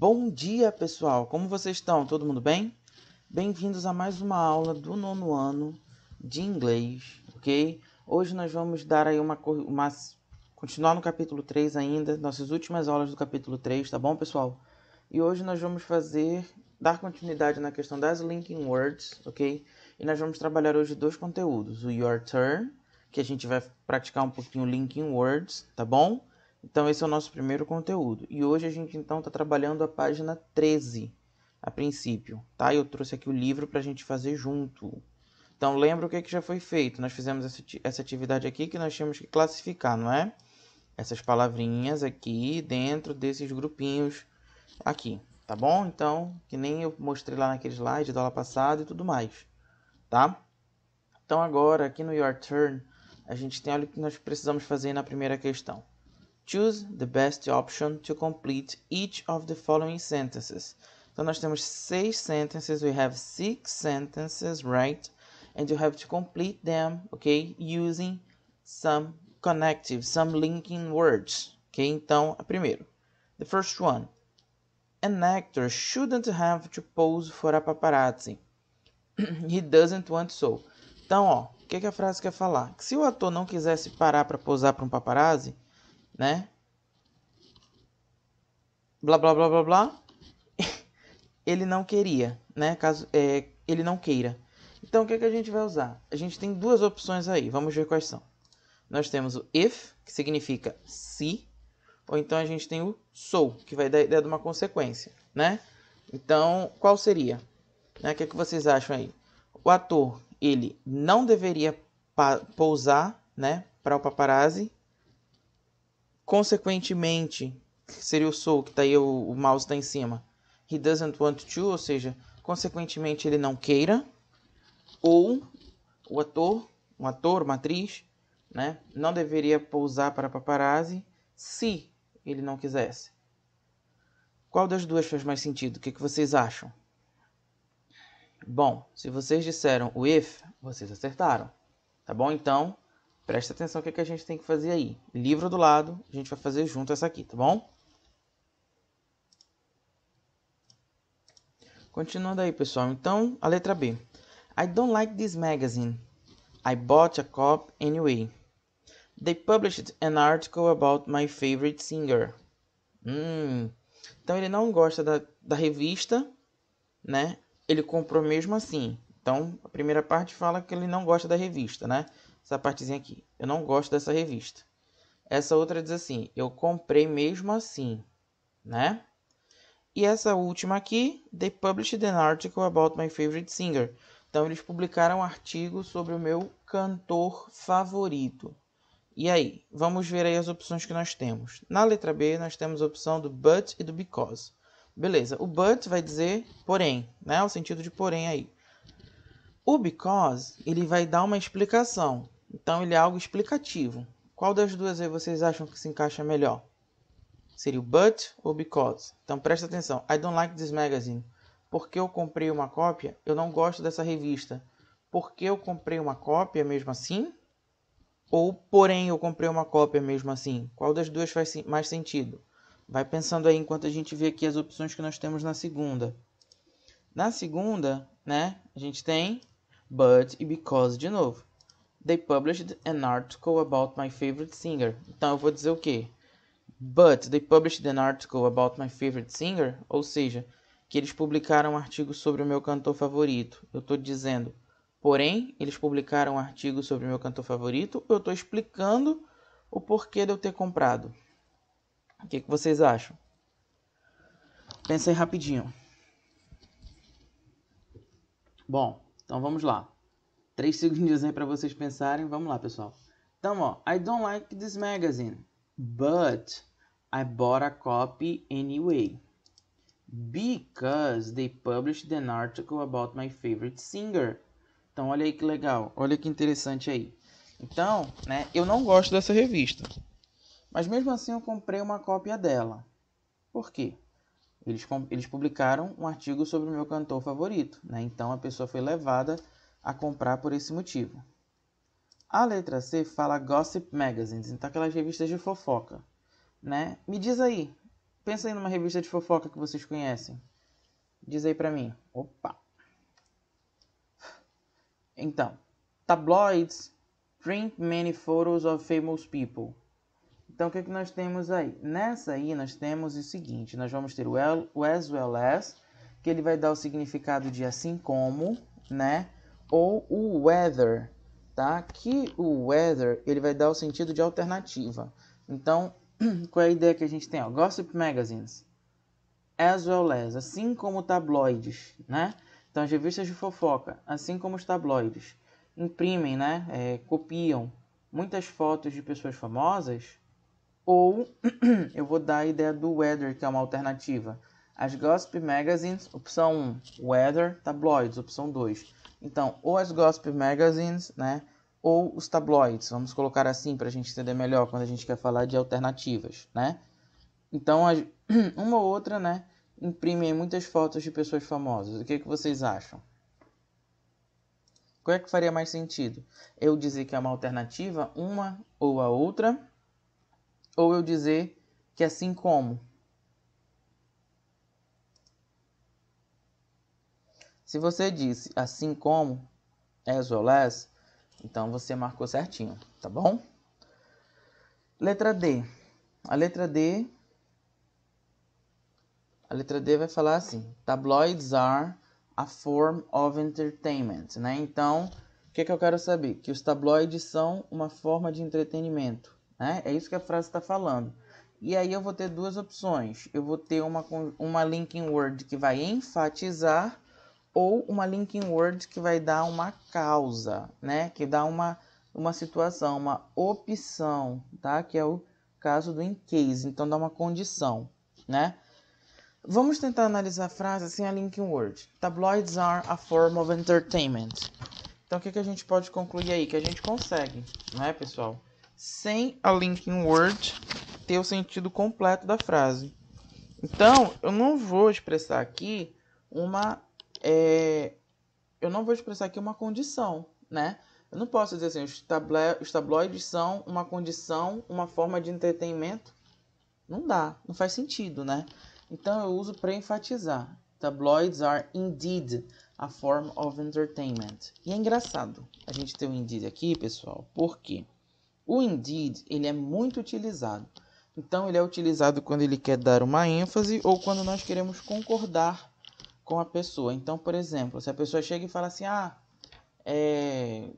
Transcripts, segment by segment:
Bom dia, pessoal! Como vocês estão? Todo mundo bem? Bem-vindos a mais uma aula do nono ano de inglês, ok? Hoje nós vamos dar aí uma, uma, continuar no capítulo 3 ainda, nossas últimas aulas do capítulo 3, tá bom, pessoal? E hoje nós vamos fazer, dar continuidade na questão das linking words, ok? E nós vamos trabalhar hoje dois conteúdos, o your turn, que a gente vai praticar um pouquinho linking words, tá bom? Então esse é o nosso primeiro conteúdo. E hoje a gente então está trabalhando a página 13, a princípio, tá? Eu trouxe aqui o livro para a gente fazer junto. Então lembra o que, é que já foi feito. Nós fizemos essa atividade aqui que nós tínhamos que classificar, não é? Essas palavrinhas aqui dentro desses grupinhos aqui, tá bom? Então, que nem eu mostrei lá naquele slide da aula passada e tudo mais, tá? Então agora, aqui no Your Turn, a gente tem algo o que nós precisamos fazer na primeira questão. Choose the best option to complete each of the following sentences. Então nós temos seis sentences, we have six sentences, right? And you have to complete them, okay? Using some connective, some linking words. Ok? Então, a primeiro. The first one. An actor shouldn't have to pose for a paparazzi. He doesn't want so. Então, ó, o que, que a frase quer falar? Que se o ator não quisesse parar para posar para um paparazzi, né? Blá blá blá blá blá. ele não queria, né? Caso é, ele não queira. Então o que, é que a gente vai usar? A gente tem duas opções aí, vamos ver quais são. Nós temos o if, que significa se, ou então a gente tem o sou, que vai dar ideia de uma consequência, né? Então, qual seria? Né? O que, é que vocês acham aí? O ator, ele não deveria pousar, né, para o paparazzi, Consequentemente, seria o soul, que tá aí o, o mouse está em cima. He doesn't want to, ou seja, consequentemente ele não queira. Ou o ator, um ator, uma atriz, né, não deveria pousar para paparazzi se ele não quisesse. Qual das duas faz mais sentido? O que, que vocês acham? Bom, se vocês disseram o if, vocês acertaram. Tá bom então? Presta atenção o que, é que a gente tem que fazer aí. Livro do lado, a gente vai fazer junto essa aqui, tá bom? Continuando aí, pessoal. Então, a letra B. I don't like this magazine. I bought a cop anyway. They published an article about my favorite singer. Hum. Então ele não gosta da, da revista, né? Ele comprou mesmo assim. Então, a primeira parte fala que ele não gosta da revista, né? essa partezinha aqui. Eu não gosto dessa revista. Essa outra diz assim, eu comprei mesmo assim, né? E essa última aqui, they published an article about my favorite singer. Então eles publicaram um artigo sobre o meu cantor favorito. E aí, vamos ver aí as opções que nós temos. Na letra B, nós temos a opção do but e do because. Beleza, o but vai dizer porém, né? O sentido de porém aí. O because, ele vai dar uma explicação. Então ele é algo explicativo. Qual das duas aí vocês acham que se encaixa melhor? Seria o but ou because? Então presta atenção. I don't like this magazine. Porque eu comprei uma cópia, eu não gosto dessa revista. Porque eu comprei uma cópia mesmo assim? Ou porém eu comprei uma cópia mesmo assim? Qual das duas faz mais sentido? Vai pensando aí enquanto a gente vê aqui as opções que nós temos na segunda. Na segunda, né, a gente tem but e because de novo. They published an article about my favorite singer. Então eu vou dizer o quê? But they published an article about my favorite singer. Ou seja, que eles publicaram um artigo sobre o meu cantor favorito. Eu estou dizendo, porém, eles publicaram um artigo sobre o meu cantor favorito. Eu estou explicando o porquê de eu ter comprado. O que, que vocês acham? Pensa aí rapidinho. Bom, então vamos lá. Três segundos aí para vocês pensarem. Vamos lá, pessoal. Então, ó, I don't like this magazine, but I bought a copy anyway because they published an article about my favorite singer. Então, olha aí que legal, olha que interessante aí. Então, né, eu não gosto dessa revista, mas mesmo assim eu comprei uma cópia dela. Por quê? Eles, eles publicaram um artigo sobre o meu cantor favorito, né? Então a pessoa foi levada a comprar por esse motivo. A letra C fala gossip magazines, então aquelas revistas de fofoca, né? Me diz aí, pensa aí numa revista de fofoca que vocês conhecem. Diz aí pra mim. Opa. Então, tabloids print many photos of famous people. Então, o que, é que nós temos aí? Nessa aí, nós temos o seguinte: nós vamos ter o, o as well as, que ele vai dar o significado de assim como, né? ou o whether, tá? Que o whether ele vai dar o sentido de alternativa. Então, qual é a ideia que a gente tem? Ó? Gossip magazines, as well as, assim como tabloides, né? Então, as revistas de fofoca, assim como os tabloides, imprimem, né? É, copiam muitas fotos de pessoas famosas. Ou eu vou dar a ideia do weather, que é uma alternativa. As gossip magazines, opção 1, weather, tabloides, opção 2. Então, ou as gossip magazines, né? Ou os tabloides, vamos colocar assim para a gente entender melhor quando a gente quer falar de alternativas, né? Então, uma ou outra, né? Imprimem muitas fotos de pessoas famosas. O que, é que vocês acham? Qual é que faria mais sentido? Eu dizer que é uma alternativa, uma ou a outra? Ou eu dizer que é assim como? Se você disse assim como, as well as, então você marcou certinho, tá bom? Letra D. A letra D a letra D vai falar assim: Tabloids are a form of entertainment, né? Então, o que, que eu quero saber? Que os tabloides são uma forma de entretenimento, né? É isso que a frase está falando. E aí eu vou ter duas opções. Eu vou ter uma, uma linking word que vai enfatizar ou uma linking word que vai dar uma causa, né? Que dá uma, uma situação, uma opção, tá? Que é o caso do in case, então dá uma condição, né? Vamos tentar analisar a frase sem a linking word. Tabloids are a form of entertainment. Então o que, que a gente pode concluir aí? Que a gente consegue, né, pessoal? Sem a linking word ter o sentido completo da frase. Então, eu não vou expressar aqui uma é, eu não vou expressar aqui uma condição, né? Eu não posso dizer assim, os, tabla, os tabloides são uma condição, uma forma de entretenimento. Não dá, não faz sentido, né? Então eu uso para enfatizar. Tabloids are indeed a form of entertainment. E é engraçado a gente ter o indeed aqui, pessoal, porque o indeed ele é muito utilizado. Então ele é utilizado quando ele quer dar uma ênfase ou quando nós queremos concordar com a pessoa. Então, por exemplo, se a pessoa chega e fala assim: ah, é,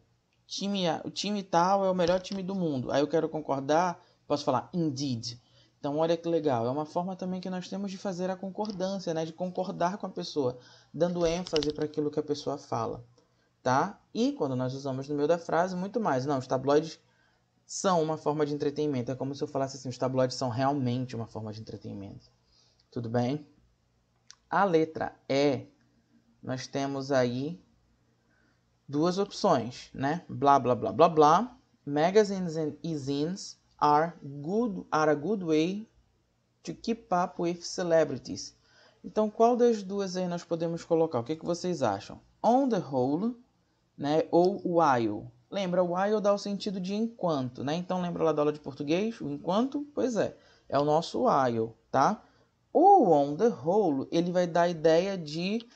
time, o time tal é o melhor time do mundo, aí eu quero concordar, posso falar indeed. Então, olha que legal, é uma forma também que nós temos de fazer a concordância, né? de concordar com a pessoa, dando ênfase para aquilo que a pessoa fala. tá? E quando nós usamos no meio da frase, muito mais. Não, os tabloides são uma forma de entretenimento. É como se eu falasse assim: os tabloides são realmente uma forma de entretenimento. Tudo bem? A letra E, nós temos aí duas opções, né? Blá, blá, blá, blá, blá. Magazines and e-zines are, good, are a good way to keep up with celebrities. Então, qual das duas aí nós podemos colocar? O que, que vocês acham? On the whole, né? Ou while. Lembra, while dá o sentido de enquanto, né? Então, lembra lá da aula de português, o enquanto? Pois é, é o nosso while, tá? O on the whole, ele vai dar a ideia de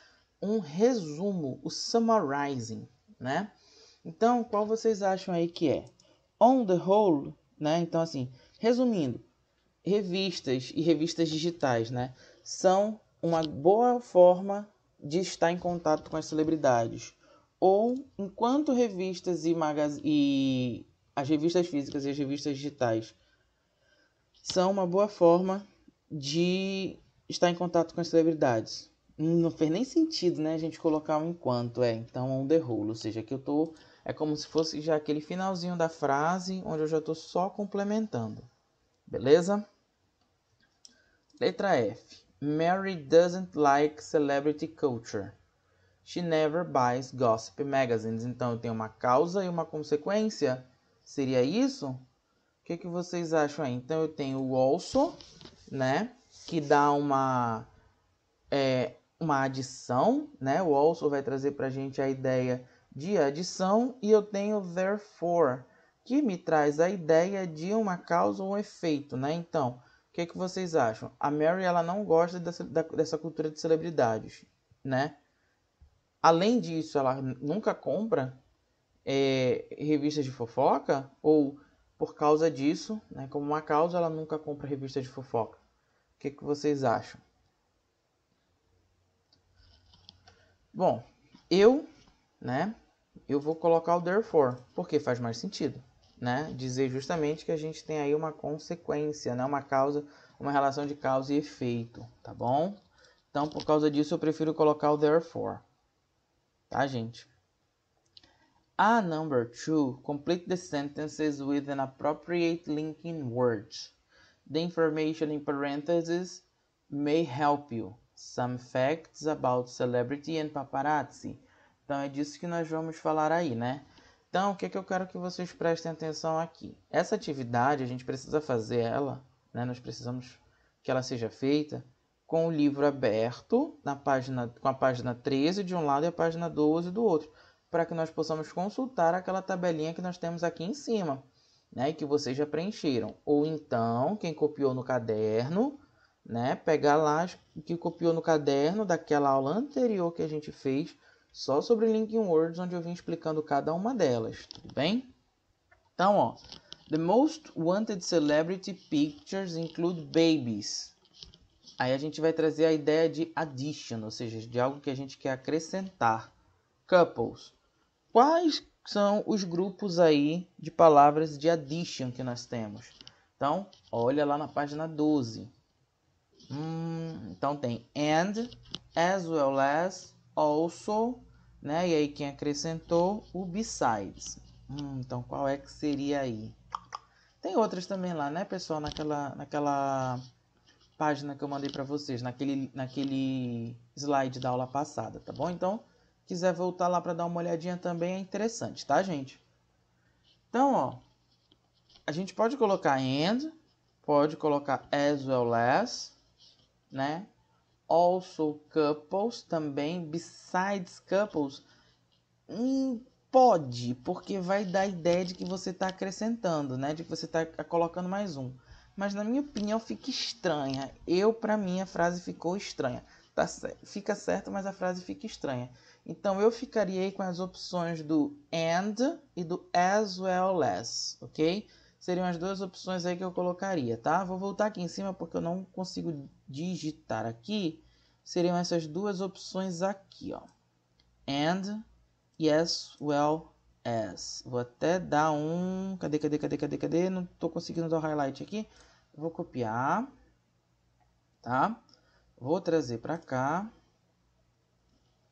um resumo, o summarizing, né? Então, qual vocês acham aí que é? On the whole, né? Então, assim, resumindo, revistas e revistas digitais, né? São uma boa forma de estar em contato com as celebridades. Ou, enquanto revistas e, e as revistas físicas e as revistas digitais são uma boa forma de estar em contato com as celebridades. Não fez nem sentido, né, a gente colocar um enquanto, é. Então um derrulo, ou seja, que eu tô é como se fosse já aquele finalzinho da frase onde eu já tô só complementando. Beleza? Letra F. Mary doesn't like celebrity culture. She never buys gossip magazines. Então eu tenho uma causa e uma consequência. Seria isso? O que, que vocês acham aí? Então eu tenho o also né? Que dá uma, é, uma adição, né? O also vai trazer para a gente a ideia de adição e eu tenho therefore, que me traz a ideia de uma causa ou um efeito, né? Então, o que, é que vocês acham? A Mary ela não gosta dessa, dessa cultura de celebridades, né? Além disso, ela nunca compra é, revistas de fofoca ou por causa disso, né, como uma causa, ela nunca compra revista de fofoca. O que, que vocês acham? Bom, eu, né, eu vou colocar o therefore, porque faz mais sentido, né? Dizer justamente que a gente tem aí uma consequência, né? Uma causa, uma relação de causa e efeito, tá bom? Então, por causa disso, eu prefiro colocar o therefore, tá, gente? A number two, complete the sentences with an appropriate linking word. The information in parentheses may help you. Some facts about celebrity and paparazzi. Então é disso que nós vamos falar aí, né? Então, o que, é que eu quero que vocês prestem atenção aqui? Essa atividade, a gente precisa fazer ela, né? Nós precisamos que ela seja feita com o livro aberto, na página, com a página 13 de um lado e a página 12 do outro para que nós possamos consultar aquela tabelinha que nós temos aqui em cima, né, que vocês já preencheram. Ou então, quem copiou no caderno, né, pegar lá o que copiou no caderno daquela aula anterior que a gente fez só sobre linking words, onde eu vim explicando cada uma delas, tudo bem? Então, ó, the most wanted celebrity pictures include babies. Aí a gente vai trazer a ideia de addition, ou seja, de algo que a gente quer acrescentar. Couples quais são os grupos aí de palavras de addition que nós temos. Então, olha lá na página 12. Hum, então tem and, as well as, also, né? E aí quem acrescentou o besides. Hum, então qual é que seria aí? Tem outras também lá, né, pessoal? Naquela, naquela página que eu mandei para vocês, naquele, naquele slide da aula passada, tá bom? Então, quiser voltar lá para dar uma olhadinha também, é interessante, tá, gente? Então, ó, a gente pode colocar and, pode colocar as well as, né? Also couples também, besides couples, hum, pode, porque vai dar a ideia de que você está acrescentando, né? De que você está colocando mais um. Mas na minha opinião fica estranha. Eu, para mim, a frase ficou estranha. Tá, fica certo, mas a frase fica estranha. Então eu ficaria aí com as opções do and e do as well as, ok? Seriam as duas opções aí que eu colocaria, tá? Vou voltar aqui em cima porque eu não consigo digitar aqui. Seriam essas duas opções aqui, ó. And e as well as. Vou até dar um... Cadê, cadê, cadê, cadê, cadê? Não tô conseguindo dar o highlight aqui. Vou copiar, tá? Vou trazer para cá.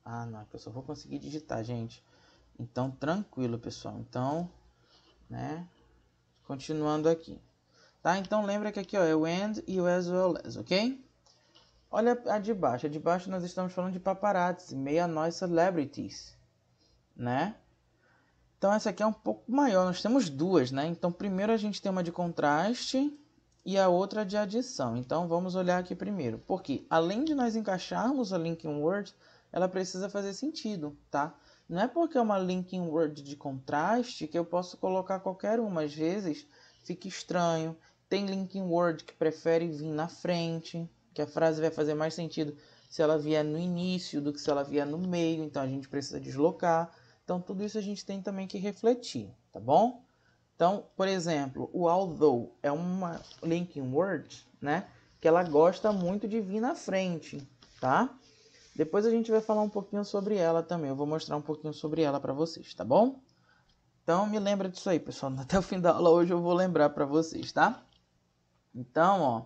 Ah, não, é eu só vou conseguir digitar, gente. Então, tranquilo, pessoal. Então, né? Continuando aqui. Tá? Então, lembra que aqui ó, é o and e o as well as, ok? Olha a de baixo. A de baixo nós estamos falando de paparazzi, meia nós celebrities, né? Então, essa aqui é um pouco maior. Nós temos duas, né? Então, primeiro a gente tem uma de contraste e a outra de adição. Então, vamos olhar aqui primeiro. Porque, além de nós encaixarmos a link em Word ela precisa fazer sentido, tá? Não é porque é uma linking word de contraste que eu posso colocar qualquer uma. Às vezes fica estranho. Tem linking word que prefere vir na frente, que a frase vai fazer mais sentido se ela vier no início do que se ela vier no meio. Então a gente precisa deslocar. Então tudo isso a gente tem também que refletir, tá bom? Então, por exemplo, o although é uma linking word, né? Que ela gosta muito de vir na frente, tá? Depois a gente vai falar um pouquinho sobre ela também. Eu vou mostrar um pouquinho sobre ela para vocês, tá bom? Então me lembra disso aí, pessoal. Até o fim da aula hoje eu vou lembrar para vocês, tá? Então, ó,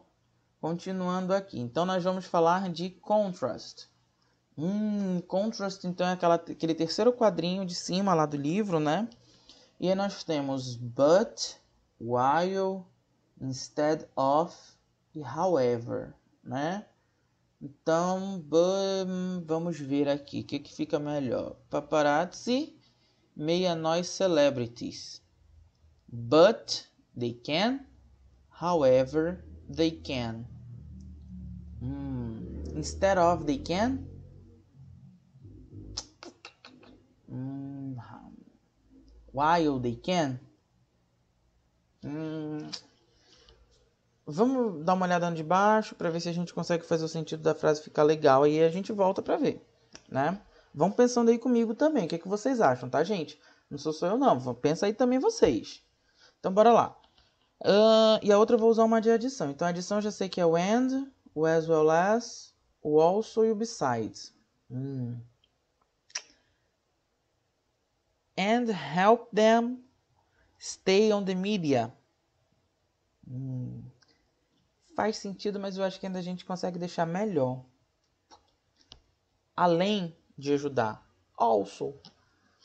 continuando aqui. Então nós vamos falar de contrast. Hum, contrast então é aquela, aquele terceiro quadrinho de cima lá do livro, né? E aí nós temos but, while, instead of e however, né? Então vamos ver aqui o que, que fica melhor. Paparazzi, meia noite celebrities. But they can, however they can. Hmm, instead of they can. Hmm, While they can. Hmm, Vamos dar uma olhada de baixo para ver se a gente consegue fazer o sentido da frase ficar legal aí a gente volta para ver, né? Vão pensando aí comigo também, o que, é que vocês acham, tá, gente? Não sou só eu não, pensa aí também vocês. Então bora lá. Uh, e a outra eu vou usar uma de adição. Então a adição eu já sei que é o and, o as well as, o also e o besides. Hum. And help them stay on the media. Hum faz sentido, mas eu acho que ainda a gente consegue deixar melhor. Além de ajudar. Also.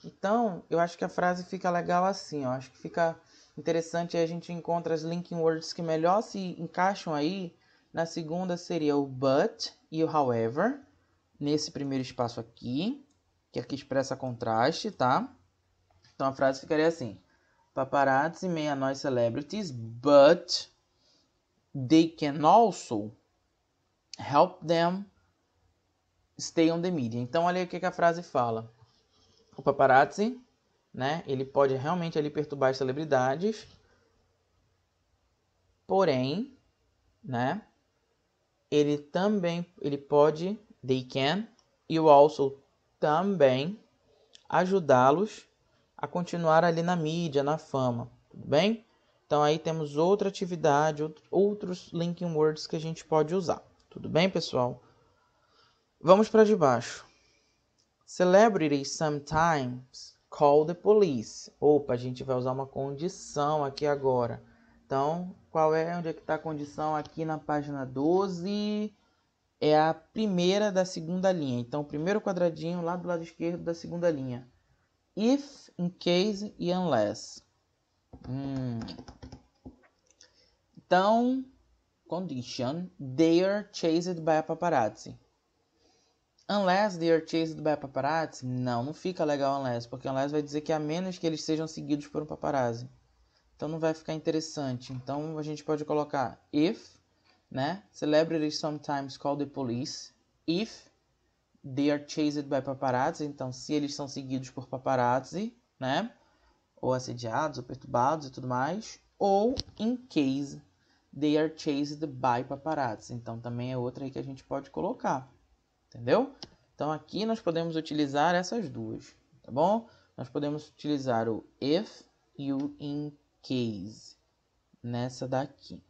Então, eu acho que a frase fica legal assim, ó. Acho que fica interessante aí a gente encontra as linking words que melhor se encaixam aí. Na segunda seria o but e o however, nesse primeiro espaço aqui, que aqui expressa contraste, tá? Então a frase ficaria assim: Paparazzi meia nós celebrities, but they can also help them stay on the media. Então olha o que, a frase fala. O paparazzi, né, ele pode realmente ali perturbar as celebridades, porém, né, ele também, ele pode, they can, e o also também ajudá-los a continuar ali na mídia, na fama, tudo bem? Então aí temos outra atividade, outros linking words que a gente pode usar. Tudo bem, pessoal? Vamos para de baixo. Celebrities sometimes call the police. Opa, a gente vai usar uma condição aqui agora. Então, qual é onde é que está a condição aqui na página 12? É a primeira da segunda linha. Então, primeiro quadradinho lá do lado esquerdo da segunda linha. If, in case e unless. Hum, Town condition, they are chased by a paparazzi. Unless they are chased by a paparazzi, não, não fica legal unless, porque unless vai dizer que a menos que eles sejam seguidos por um paparazzi. Então não vai ficar interessante. Então a gente pode colocar if, né? Celebrities sometimes call the police if they are chased by paparazzi, então se eles são seguidos por paparazzi, né? Ou assediados, ou perturbados e tudo mais, ou in case They are chased by paparazzi. Então também é outra aí que a gente pode colocar. Entendeu? Então aqui nós podemos utilizar essas duas, tá bom? Nós podemos utilizar o if e o in case nessa daqui,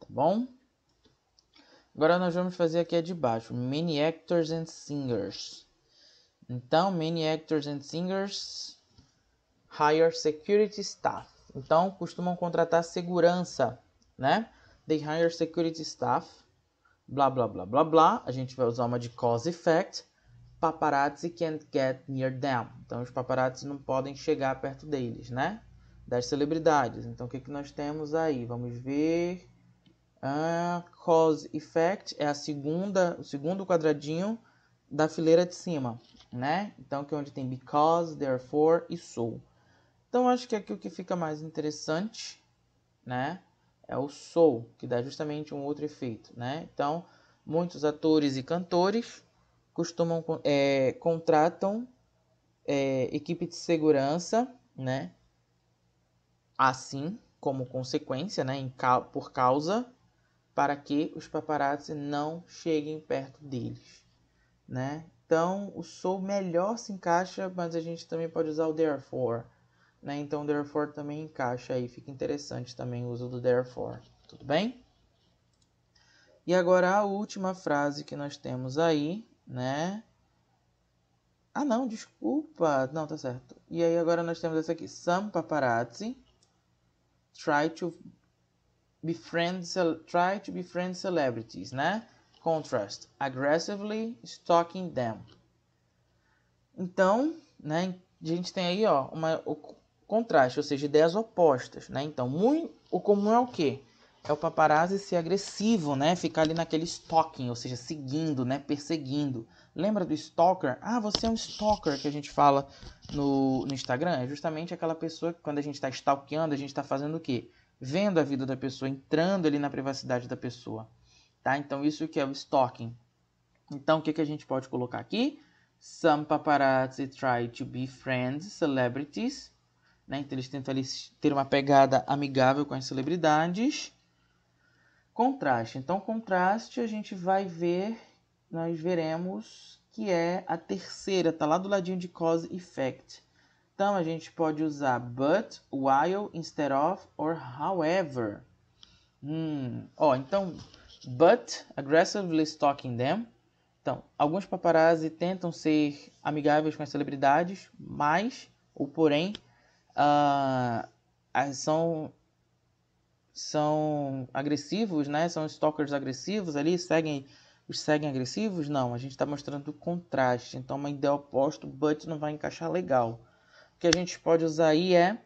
tá bom? Agora nós vamos fazer aqui a de baixo, many actors and singers. Então, many actors and singers hire security staff. Então, costumam contratar segurança né? They hire security staff, blá blá blá blá blá. A gente vai usar uma de cause effect. Paparazzi can't get near them. Então os paparazzi não podem chegar perto deles, né? Das celebridades. Então o que, que nós temos aí? Vamos ver. Ah, cause effect é a segunda, o segundo quadradinho da fileira de cima, né? Então que é onde tem because, therefore e so. Então acho que aqui o que fica mais interessante, né? é o soul, que dá justamente um outro efeito, né? Então, muitos atores e cantores costumam é, contratam é, equipe de segurança, né? Assim, como consequência, né? Em, por causa para que os paparazzi não cheguem perto deles, né? Então, o Soul melhor se encaixa, mas a gente também pode usar o therefore, né? Então therefore também encaixa aí, fica interessante também o uso do therefore, tudo bem? E agora a última frase que nós temos aí, né? Ah, não, desculpa. Não, tá certo. E aí agora nós temos essa aqui. Some paparazzi try to befriend, try to befriend celebrities, né? Contrast. Aggressively stalking them. Então, né? A gente tem aí, ó, uma contraste, ou seja, ideias opostas, né? Então, muito, o comum é o quê? É o paparazzi ser agressivo, né? Ficar ali naquele stalking, ou seja, seguindo, né? Perseguindo. Lembra do stalker? Ah, você é um stalker que a gente fala no, no Instagram. É justamente aquela pessoa que quando a gente está stalkeando, a gente está fazendo o quê? Vendo a vida da pessoa, entrando ali na privacidade da pessoa. Tá? Então, isso que é o stalking. Então, o que, que a gente pode colocar aqui? Some paparazzi try to be friends, celebrities né? Então eles tentam ali, ter uma pegada amigável com as celebridades. Contraste. Então, contraste a gente vai ver, nós veremos que é a terceira, tá lá do ladinho de cause effect. Então a gente pode usar but, while, instead of or however. Hum, ó, então but aggressively stalking them. Então, alguns paparazzi tentam ser amigáveis com as celebridades, mas ou porém uh, são são agressivos, né? São stalkers agressivos ali, seguem os seguem agressivos? Não, a gente está mostrando o contraste. Então, uma ideia oposta, o but não vai encaixar legal. O que a gente pode usar aí é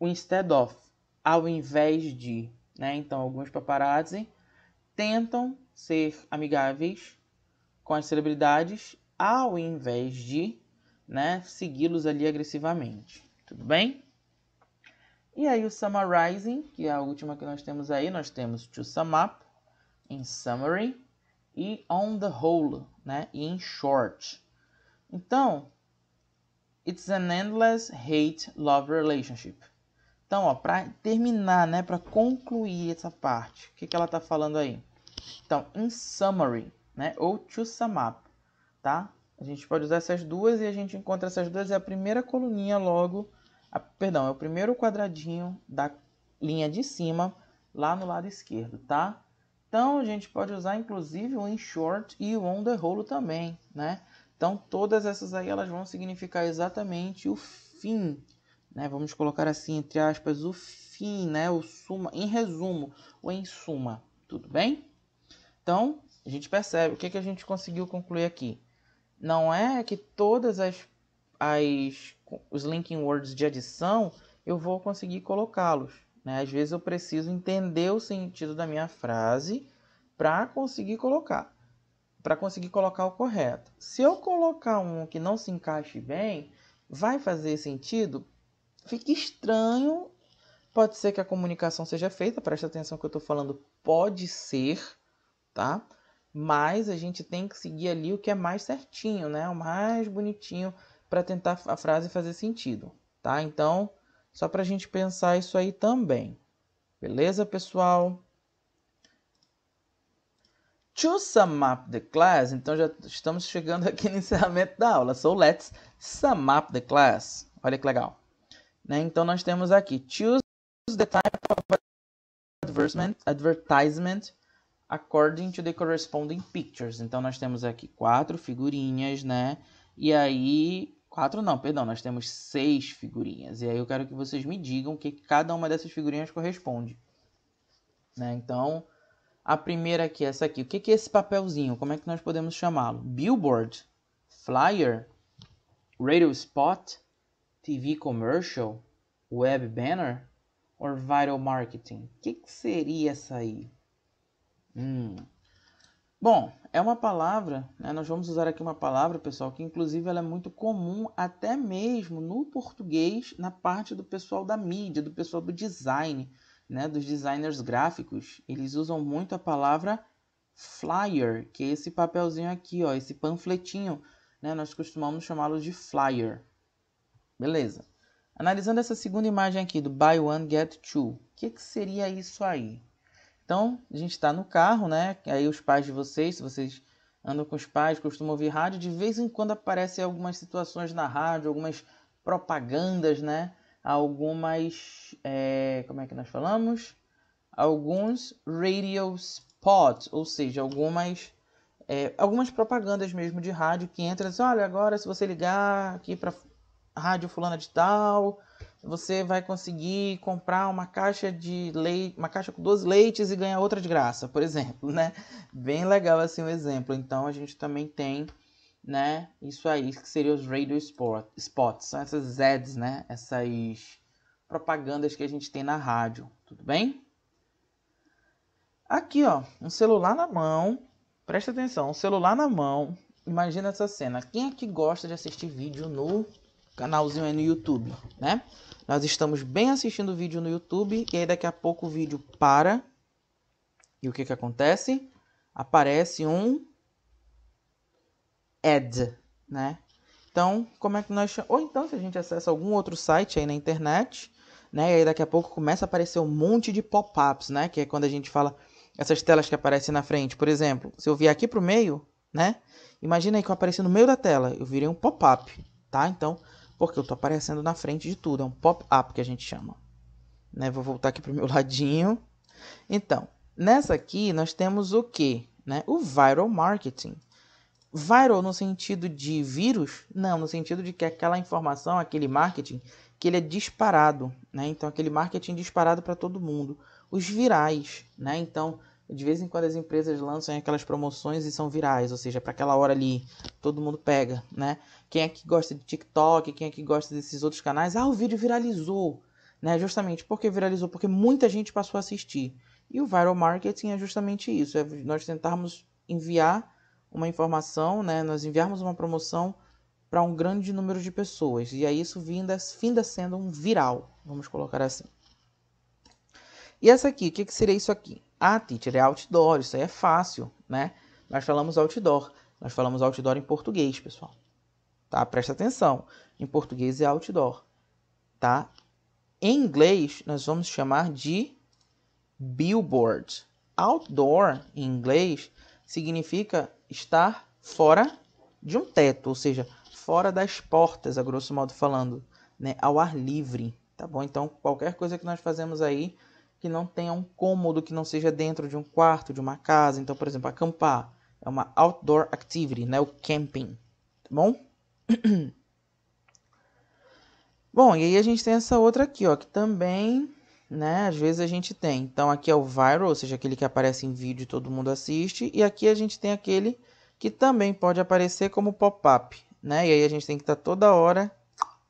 o instead of, ao invés de. Né? Então, alguns paparazzi tentam ser amigáveis com as celebridades ao invés de né, segui-los ali agressivamente. Tudo bem? E aí o summarizing, que é a última que nós temos aí, nós temos to sum up, in summary e on the whole, né, in short. Então, it's an endless hate love relationship. Então, ó, para terminar, né, para concluir essa parte, o que, que ela está falando aí? Então, in summary, né, ou to sum up, tá? A gente pode usar essas duas e a gente encontra essas duas é a primeira coluninha logo, a, perdão, é o primeiro quadradinho da linha de cima lá no lado esquerdo, tá? Então a gente pode usar inclusive o in short e o on the rolo também, né? Então todas essas aí elas vão significar exatamente o fim, né? Vamos colocar assim entre aspas o fim, né? O suma, em resumo, ou em suma, tudo bem? Então a gente percebe o que, que a gente conseguiu concluir aqui. Não é que todas as, as os linking words de adição eu vou conseguir colocá-los. Né? Às vezes eu preciso entender o sentido da minha frase para conseguir colocar, para conseguir colocar o correto. Se eu colocar um que não se encaixe bem, vai fazer sentido? Fica estranho. Pode ser que a comunicação seja feita, presta atenção que eu estou falando pode ser, tá? mas a gente tem que seguir ali o que é mais certinho, né? O mais bonitinho para tentar a frase fazer sentido, tá? Então, só para a gente pensar isso aí também. Beleza, pessoal? To sum up the class, então já estamos chegando aqui no encerramento da aula. So let's sum up the class. Olha que legal. Né? Então nós temos aqui choose the type of advertisement according to the corresponding pictures. Então nós temos aqui quatro figurinhas, né? E aí quatro não, perdão, nós temos seis figurinhas. E aí eu quero que vocês me digam o que cada uma dessas figurinhas corresponde. Né? Então, a primeira aqui, essa aqui. O que é esse papelzinho? Como é que nós podemos chamá-lo? Billboard, flyer, radio spot, TV commercial, web banner or viral marketing? O que, que seria essa aí? Hum. Bom, é uma palavra, né? nós vamos usar aqui uma palavra, pessoal, que inclusive ela é muito comum até mesmo no português, na parte do pessoal da mídia, do pessoal do design, né? dos designers gráficos. Eles usam muito a palavra flyer, que é esse papelzinho aqui, ó, esse panfletinho. Né? Nós costumamos chamá-lo de flyer. Beleza. Analisando essa segunda imagem aqui do Buy One Get Two, o que, que seria isso aí? Então, a gente está no carro, né? Aí os pais de vocês, se vocês andam com os pais, costumam ouvir rádio, de vez em quando aparecem algumas situações na rádio, algumas propagandas, né? Algumas. É... como é que nós falamos? Alguns radio spots, ou seja, algumas. É... algumas propagandas mesmo de rádio que entram e diz: olha, agora se você ligar aqui para rádio fulana de tal, você vai conseguir comprar uma caixa de leite, uma caixa com dois leites e ganhar outra de graça, por exemplo, né? Bem legal assim o exemplo. Então a gente também tem, né, isso aí que seria os radio spots, são essas ads, né? Essas propagandas que a gente tem na rádio, tudo bem? Aqui, ó, um celular na mão. Presta atenção, um celular na mão. Imagina essa cena. Quem é que gosta de assistir vídeo no canalzinho aí no YouTube, né? Nós estamos bem assistindo o vídeo no YouTube e aí daqui a pouco o vídeo para. E o que, que acontece? Aparece um ad, né? Então, como é que nós... Ou então, se a gente acessa algum outro site aí na internet, né? E aí daqui a pouco começa a aparecer um monte de pop-ups, né? Que é quando a gente fala essas telas que aparecem na frente. Por exemplo, se eu vier aqui para o meio, né? Imagina aí que eu apareci no meio da tela, eu virei um pop-up, tá? Então, porque eu tô aparecendo na frente de tudo, é um pop-up que a gente chama. Né? Vou voltar aqui para o meu ladinho. Então, nessa aqui nós temos o que? Né? O viral marketing. Viral no sentido de vírus? Não, no sentido de que aquela informação, aquele marketing, que ele é disparado. Né? Então, aquele marketing disparado para todo mundo. Os virais, né? Então, de vez em quando as empresas lançam aquelas promoções e são virais, ou seja, para aquela hora ali todo mundo pega, né? Quem é que gosta de TikTok, quem é que gosta desses outros canais? Ah, o vídeo viralizou, né? Justamente porque viralizou, porque muita gente passou a assistir. E o viral marketing é justamente isso, é nós tentarmos enviar uma informação, né? Nós enviarmos uma promoção para um grande número de pessoas e aí isso vinda, finda sendo um viral, vamos colocar assim. E essa aqui, o que, que seria isso aqui? Ah, teacher, é outdoor, isso aí é fácil, né? Nós falamos outdoor. Nós falamos outdoor em português, pessoal. Tá? Presta atenção. Em português é outdoor, tá? Em inglês, nós vamos chamar de billboard. Outdoor, em inglês, significa estar fora de um teto, ou seja, fora das portas, a grosso modo falando, né? Ao ar livre, tá bom? Então, qualquer coisa que nós fazemos aí que não tenha um cômodo que não seja dentro de um quarto, de uma casa. Então, por exemplo, acampar é uma outdoor activity, né? O camping, tá bom? bom, e aí a gente tem essa outra aqui, ó, que também, né, às vezes a gente tem. Então, aqui é o viral, ou seja, aquele que aparece em vídeo e todo mundo assiste, e aqui a gente tem aquele que também pode aparecer como pop-up, né? E aí a gente tem que estar tá toda hora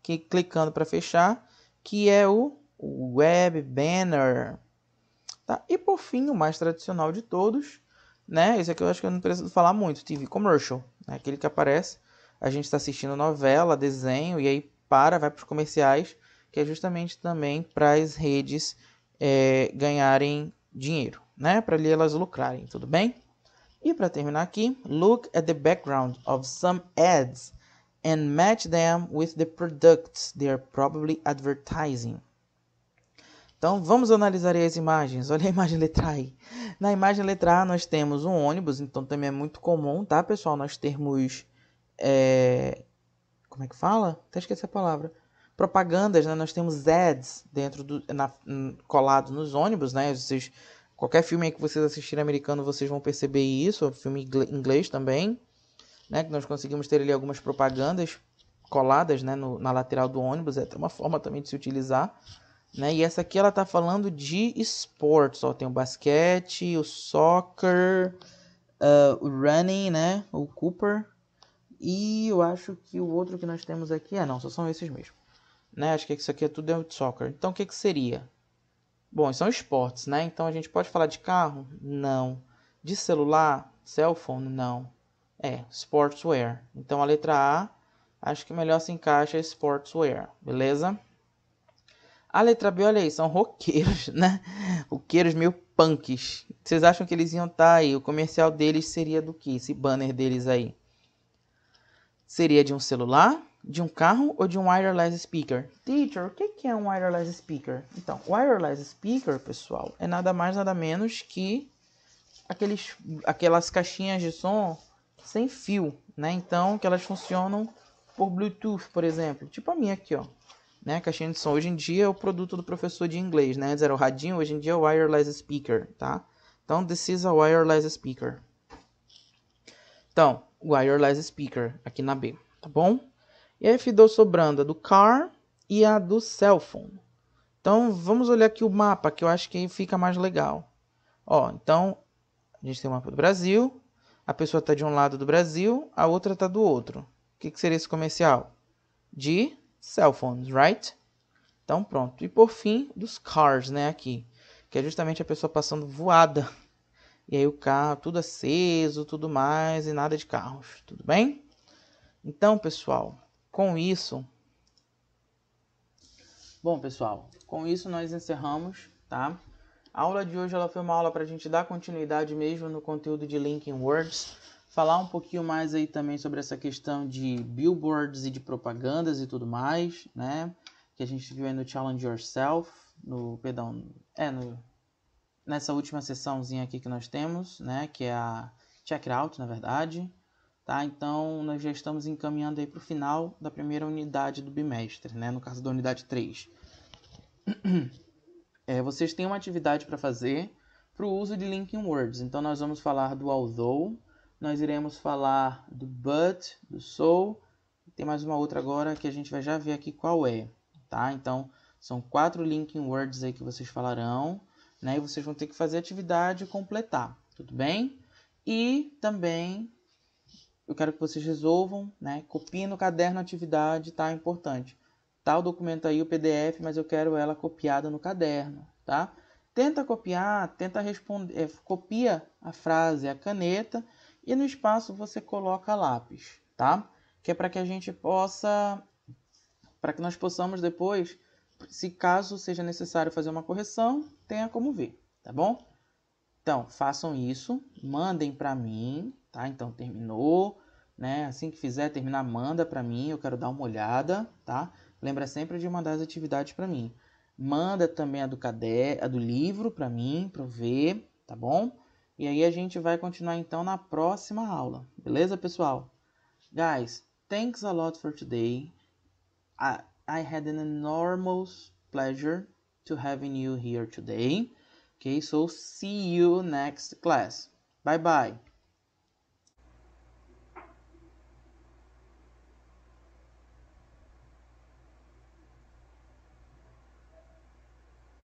que, clicando para fechar, que é o Web Banner. Tá? E por fim, o mais tradicional de todos, né? Esse aqui eu acho que eu não preciso falar muito, TV Commercial, né? aquele que aparece, a gente está assistindo novela, desenho, e aí para, vai para os comerciais, que é justamente também para as redes é, ganharem dinheiro, né? Para ali elas lucrarem, tudo bem? E para terminar aqui, look at the background of some ads and match them with the products they are probably advertising. Então vamos analisar as imagens. Olha a imagem letra A. Na imagem letra A nós temos um ônibus, então também é muito comum, tá, pessoal? Nós termos. É... Como é que fala? Até esqueci a palavra. Propagandas, né? Nós temos ads dentro do. Na, colado nos ônibus, né? Vocês, qualquer filme que vocês assistirem americano, vocês vão perceber isso. Filme inglês também. Né? Que nós conseguimos ter ali algumas propagandas coladas né? No, na lateral do ônibus. É até uma forma também de se utilizar. Né? E essa aqui ela tá falando de esportes, ó, tem o basquete, o soccer, uh, o running, né, o Cooper. E eu acho que o outro que nós temos aqui, ah não, só são esses mesmo. Né? Acho que isso aqui é tudo é soccer. Então o que que seria? Bom, são esportes, né? Então a gente pode falar de carro? Não. De celular? cell phone Não. É, sportswear. Então a letra A, acho que melhor se encaixa é sportswear, beleza? A letra B, olha aí, são roqueiros, né? Roqueiros meio punks. Vocês acham que eles iam estar tá aí? O comercial deles seria do que? Esse banner deles aí? Seria de um celular, de um carro ou de um wireless speaker? Teacher, o que é um wireless speaker? Então, wireless speaker, pessoal, é nada mais nada menos que aqueles, aquelas caixinhas de som sem fio, né? Então, que elas funcionam por Bluetooth, por exemplo. Tipo a minha aqui, ó. Né? caixinha de som hoje em dia é o produto do professor de inglês, né? Antes era o radinho, hoje em dia é o wireless speaker, tá? Então, this is a wireless speaker. Então, wireless speaker aqui na B, tá bom? E aí ficou sobrando a do car e a do cell phone. Então, vamos olhar aqui o mapa, que eu acho que fica mais legal. Ó, então, a gente tem o mapa do Brasil, a pessoa está de um lado do Brasil, a outra está do outro. O que, que seria esse comercial? De cell phones, right? Então pronto. E por fim, dos cars, né, aqui, que é justamente a pessoa passando voada. E aí o carro tudo aceso, tudo mais e nada de carros, tudo bem? Então, pessoal, com isso Bom, pessoal, com isso nós encerramos, tá? A aula de hoje ela foi uma aula para a gente dar continuidade mesmo no conteúdo de Linking Words falar um pouquinho mais aí também sobre essa questão de billboards e de propagandas e tudo mais, né? Que a gente viu aí no Challenge Yourself, no, perdão, é, no, nessa última sessãozinha aqui que nós temos, né? Que é a Check It Out, na verdade, tá? Então, nós já estamos encaminhando aí para o final da primeira unidade do bimestre, né? No caso da unidade 3. É, vocês têm uma atividade para fazer para o uso de linking words. Então, nós vamos falar do although, nós iremos falar do but, do so. Tem mais uma outra agora que a gente vai já ver aqui qual é, tá? Então, são quatro linking words aí que vocês falarão, né? E vocês vão ter que fazer atividade e completar, tudo bem? E também eu quero que vocês resolvam, né? Copiem no caderno a atividade, tá? É importante. Tá o documento aí, o PDF, mas eu quero ela copiada no caderno, tá? Tenta copiar, tenta responder, é, copia a frase, a caneta e no espaço você coloca lápis, tá? Que é para que a gente possa, para que nós possamos depois, se caso seja necessário fazer uma correção, tenha como ver, tá bom? Então, façam isso, mandem para mim, tá? Então, terminou, né? Assim que fizer terminar, manda para mim, eu quero dar uma olhada, tá? Lembra sempre de mandar as atividades para mim. Manda também a do caderno, a do livro para mim, para eu ver, tá bom? E aí a gente vai continuar então na próxima aula. Beleza, pessoal? Guys, thanks a lot for today. I, I had an enormous pleasure to having you here today. Okay, so see you next class. Bye bye.